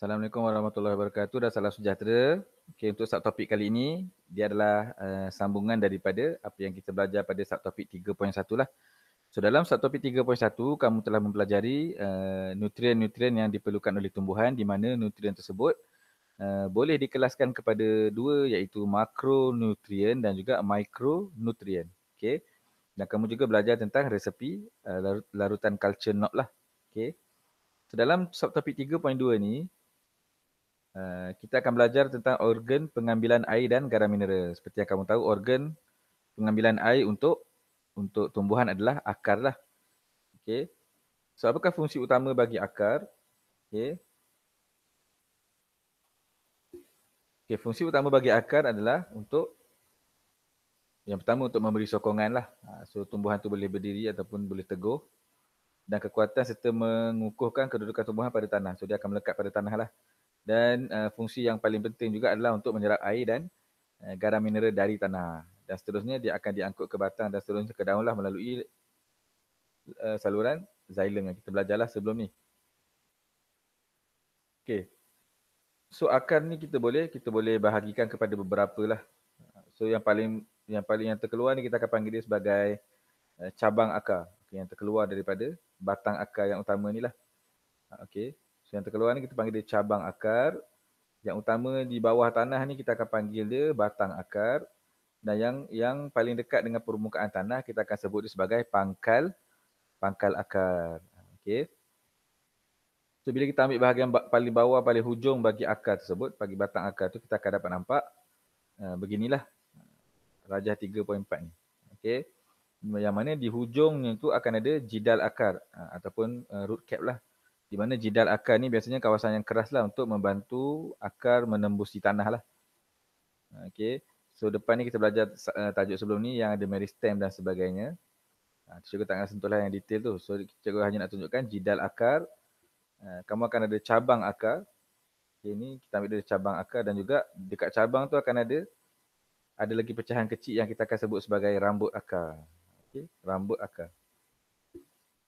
Assalamualaikum warahmatullahi wabarakatuh dan salam sejahtera. Okay, untuk subtopik kali ini, dia adalah uh, sambungan daripada apa yang kita belajar pada subtopik 3.1 lah. So dalam subtopik 3.1, kamu telah mempelajari uh, nutrien-nutrien yang diperlukan oleh tumbuhan di mana nutrien tersebut uh, boleh dikelaskan kepada dua iaitu makronutrien dan juga mikronutrien. Okay. Dan kamu juga belajar tentang resepi uh, larutan culture knot lah. Okay. So dalam subtopik 3.2 ni, Uh, kita akan belajar tentang organ pengambilan air dan garam mineral. Seperti yang kamu tahu, organ pengambilan air untuk untuk tumbuhan adalah akar lah. Okay. So, apakah fungsi utama bagi akar? Okay. Okay, fungsi utama bagi akar adalah untuk yang pertama untuk memberi sokongan lah. Ha, so, tumbuhan tu boleh berdiri ataupun boleh teguh dan kekuatan serta mengukuhkan kedudukan tumbuhan pada tanah. So, dia akan melekat pada tanah lah dan uh, fungsi yang paling penting juga adalah untuk menyerap air dan uh, garam mineral dari tanah dan seterusnya dia akan diangkut ke batang dan seterusnya ke daunlah melalui uh, saluran xylem yang kita belajarlah sebelum ni. Okey. So akar ni kita boleh kita boleh bahagikan kepada beberapa lah. So yang paling yang paling yang terkeluar ni kita akan panggil dia sebagai uh, cabang akar. Okay, yang terkeluar daripada batang akar yang utama ni lah. Okey. So yang terkeluar ni kita panggil dia cabang akar. Yang utama di bawah tanah ni kita akan panggil dia batang akar. Dan yang yang paling dekat dengan permukaan tanah kita akan sebut dia sebagai pangkal pangkal akar. Okey. So bila kita ambil bahagian paling bawah paling hujung bagi akar tersebut, bagi batang akar tu kita akan dapat nampak uh, beginilah eh, rajah 3.4 ni. Okey. Yang mana di hujungnya tu akan ada jidal akar eh, ataupun root cap lah di mana jidal akar ni biasanya kawasan yang keras lah untuk membantu akar menembusi tanah lah. Okay. So depan ni kita belajar eh, tajuk sebelum ni yang ada meristem dan sebagainya. Ha, ah, cikgu tak nak sentuh lah yang detail tu. So cikgu hanya nak tunjukkan jidal akar. Ah, kamu akan ada cabang akar. Okay, ni kita ambil dari cabang akar dan juga dekat cabang tu akan ada ada lagi pecahan kecil yang kita akan sebut sebagai rambut akar. Okay, rambut akar.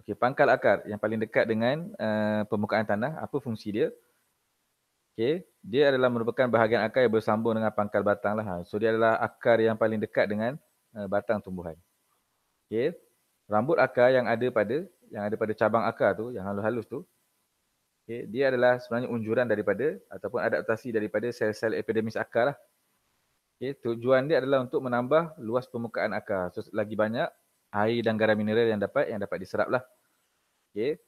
Okey, pangkal akar yang paling dekat dengan uh, permukaan tanah, apa fungsi dia? Okey, dia adalah merupakan bahagian akar yang bersambung dengan pangkal batang lah. Ha, so dia adalah akar yang paling dekat dengan uh, batang tumbuhan. Okey. Rambut akar yang ada pada yang ada pada cabang akar tu, yang halus-halus tu. Okey, dia adalah sebenarnya unjuran daripada ataupun adaptasi daripada sel-sel epidermis akar lah. Okey, tujuan dia adalah untuk menambah luas permukaan akar. So lagi banyak air dan garam mineral yang dapat yang dapat diserap lah. Okay.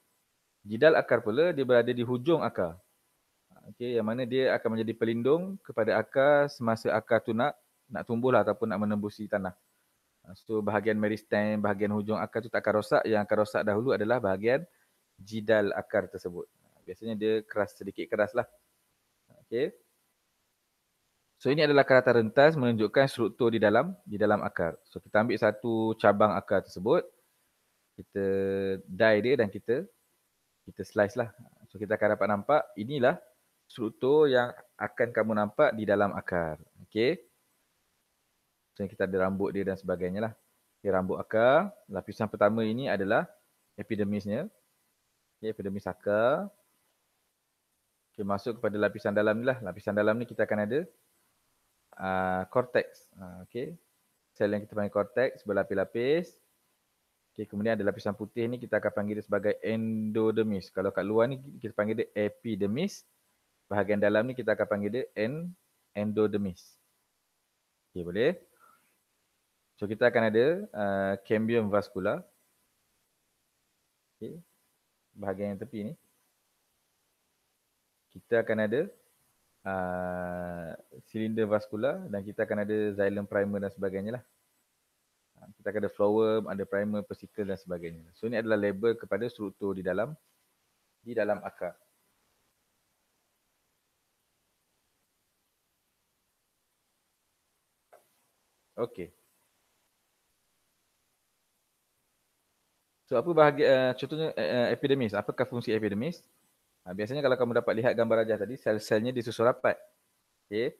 Jidal akar pula dia berada di hujung akar. Okay, yang mana dia akan menjadi pelindung kepada akar semasa akar tu nak nak tumbuh lah ataupun nak menembusi tanah. Ha, so bahagian meristem, bahagian hujung akar tu tak akan rosak. Yang akan rosak dahulu adalah bahagian jidal akar tersebut. Ha, biasanya dia keras sedikit keras lah. Okay. So ini adalah kerata rentas menunjukkan struktur di dalam di dalam akar. So kita ambil satu cabang akar tersebut. Kita die dia dan kita kita slice lah. So kita akan dapat nampak inilah struktur yang akan kamu nampak di dalam akar. Okey, So kita ada rambut dia dan sebagainya lah. Okay, rambut akar. Lapisan pertama ini adalah epidermisnya. Okay, epidermis akar. Okay, masuk kepada lapisan dalam ni lah. Lapisan dalam ni kita akan ada uh, cortex. Uh, ah, okay. Sel yang kita panggil cortex berlapis-lapis. Okay, kemudian ada lapisan putih ni kita akan panggil dia sebagai endodermis. Kalau kat luar ni kita panggil dia epidermis. Bahagian dalam ni kita akan panggil dia end endodermis. Okay, boleh? So kita akan ada uh, cambium vascular. Okay. Bahagian yang tepi ni. Kita akan ada Ah, silinder vaskular dan kita akan ada xylem primer dan sebagainya lah. Ah, kita akan ada flowerm, ada primer, persikl dan sebagainya. So ini adalah label kepada struktur di dalam di dalam akar. Okey. So apa bahagian uh, eh, contohnya uh, epidermis? Apakah fungsi epidermis? Ha, biasanya kalau kamu dapat lihat gambar rajah tadi, sel-selnya disusun rapat. Okay.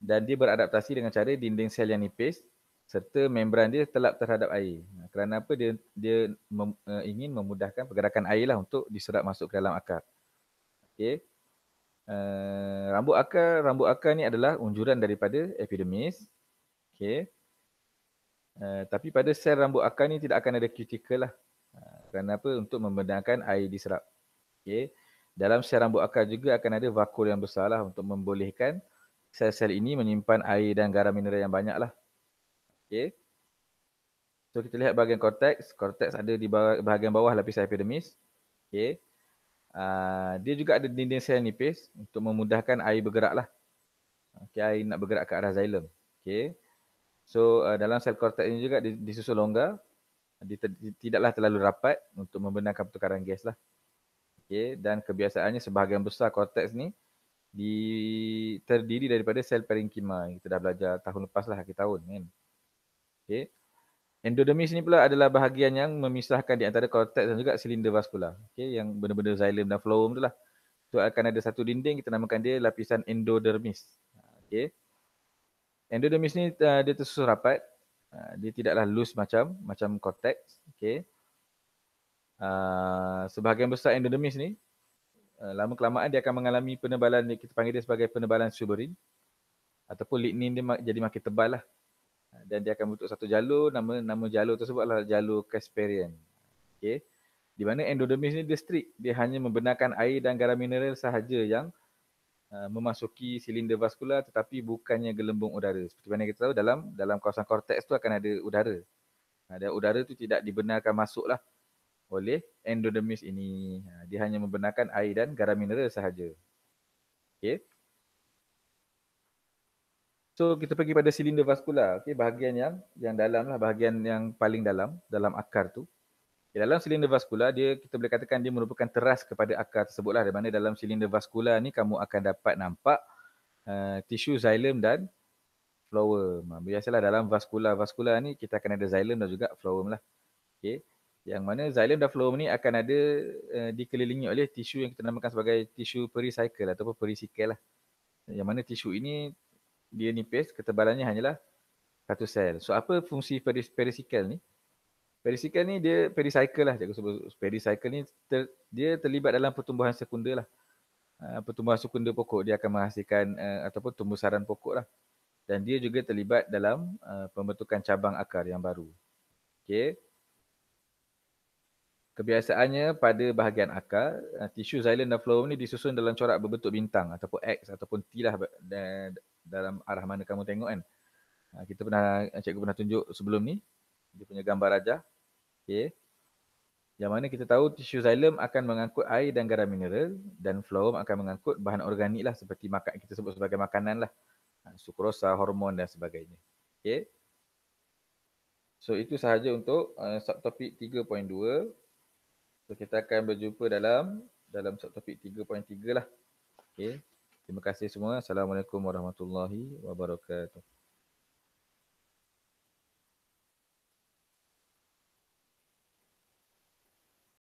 Dan dia beradaptasi dengan cara dinding sel yang nipis serta membran dia telap terhadap air. Ha, kerana apa dia dia mem, uh, ingin memudahkan pergerakan air lah untuk diserap masuk ke dalam akar. Okay. Uh, e, rambut akar rambut akar ni adalah unjuran daripada epidermis. Okay. Uh, e, tapi pada sel rambut akar ni tidak akan ada cuticle lah. Uh, ha, kerana apa untuk membenarkan air diserap. Okay. Dalam sel rambut akar juga akan ada vakul yang besar lah untuk membolehkan sel-sel ini menyimpan air dan garam mineral yang banyak lah. Okay. So kita lihat bahagian korteks. Korteks ada di bahagian bawah lapisan epidermis. Okay. Uh, ah, dia juga ada dinding sel nipis untuk memudahkan air bergerak lah. Okay, air nak bergerak ke arah xylem. Okay. So uh, dalam sel korteks ini juga disusul longgar. Dia tidaklah terlalu rapat untuk membenarkan pertukaran gas lah. Okay, dan kebiasaannya sebahagian besar korteks ni di, terdiri daripada sel parenchyma. Kita dah belajar tahun lepas lah, akhir tahun kan. Okay. Endodermis ni pula adalah bahagian yang memisahkan di antara korteks dan juga silinder vaskular. Okay, yang benda-benda xylem dan phloem tu lah. Tu akan ada satu dinding, kita namakan dia lapisan endodermis. Okay. Endodermis ni uh, dia tersusun rapat. Uh, dia tidaklah loose macam macam korteks. Okay uh, sebahagian besar endodermis ni uh, lama kelamaan dia akan mengalami penebalan ni kita panggil dia sebagai penebalan suberin ataupun lignin dia jadi makin tebal lah ah, dan dia akan bentuk satu jalur nama nama jalur tersebut adalah jalur Casperian. Okey. Di mana endodermis ni dia strict, dia hanya membenarkan air dan garam mineral sahaja yang uh, memasuki silinder vaskular tetapi bukannya gelembung udara. Seperti mana kita tahu dalam dalam kawasan korteks tu akan ada udara. Ada udara tu tidak dibenarkan masuklah oleh endodermis ini. Ha, dia hanya membenarkan air dan garam mineral sahaja. Okay. So kita pergi pada silinder vaskular. Okay, bahagian yang yang dalam lah, bahagian yang paling dalam dalam akar tu. Okay, dalam silinder vaskular dia kita boleh katakan dia merupakan teras kepada akar tersebut lah. Di mana dalam silinder vaskular ni kamu akan dapat nampak uh, tisu xylem dan flower. Ha, biasalah dalam vaskular. Vaskular ni kita akan ada xylem dan juga flower lah. Okay yang mana xylem dan phloem ni akan ada uh, dikelilingi oleh tisu yang kita namakan sebagai tisu pericycle ataupun pericycle lah. Yang mana tisu ini dia nipis, ketebalannya hanyalah satu sel. So apa fungsi peris- pericycle ni? Pericycle ni dia pericycle lah cikgu sebut. Pericycle ni ter- dia terlibat dalam pertumbuhan sekunder lah. Uh, pertumbuhan sekunder pokok dia akan menghasilkan uh, ataupun tumbusaran pokok lah. Dan dia juga terlibat dalam uh, pembentukan cabang akar yang baru. Okay. Kebiasaannya pada bahagian akar, eh, tisu xylem dan phloem ni disusun dalam corak berbentuk bintang ataupun X ataupun T lah dalam arah mana kamu tengok kan. Ha, kita pernah, cikgu pernah tunjuk sebelum ni, dia punya gambar raja. Okay. Yang mana kita tahu tisu xylem akan mengangkut air dan garam mineral dan phloem akan mengangkut bahan organik lah seperti makan, kita sebut sebagai makanan lah. Ha, Sukrosa, hormon dan sebagainya. Okay. So itu sahaja untuk uh, subtopik 3.2. So kita akan berjumpa dalam dalam subtopik 3.3 lah. Okay. Terima kasih semua. Assalamualaikum warahmatullahi wabarakatuh.